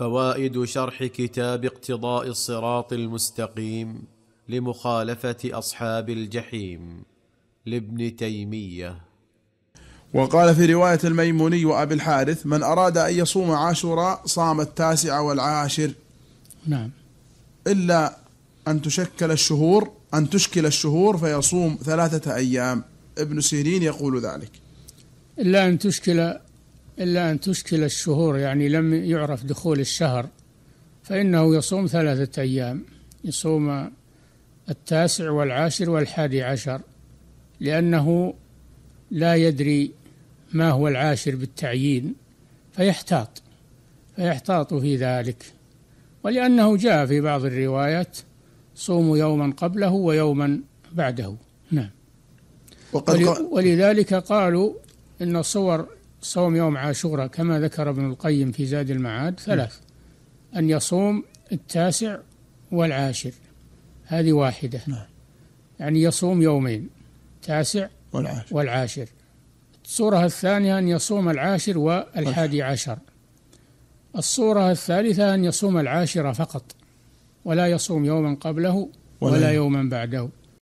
فوائد شرح كتاب اقتضاء الصراط المستقيم لمخالفه اصحاب الجحيم لابن تيميه وقال في روايه الميموني وابي الحارث من اراد ان يصوم عاشوراء صام التاسع والعاشر نعم الا ان تشكل الشهور ان تشكل الشهور فيصوم ثلاثه ايام ابن سيرين يقول ذلك الا ان تشكل إلا أن تشكل الشهور يعني لم يعرف دخول الشهر فإنه يصوم ثلاثة أيام يصوم التاسع والعاشر والحادي عشر لأنه لا يدري ما هو العاشر بالتعيين فيحتاط فيحتاط في ذلك ولأنه جاء في بعض الروايات صوموا يوما قبله ويوما بعده نعم وقد ولذلك قالوا إن صور صوم يوم عاشوراء كما ذكر ابن القيم في زاد المعاد ثلاث نعم. أن يصوم التاسع والعاشر هذه واحدة نعم. يعني يصوم يومين تاسع والعاشر, والعاشر. الصورة الثانية أن يصوم العاشر والحادي عشر الصورة الثالثة أن يصوم العاشرة فقط ولا يصوم يوما قبله ولا يوما بعده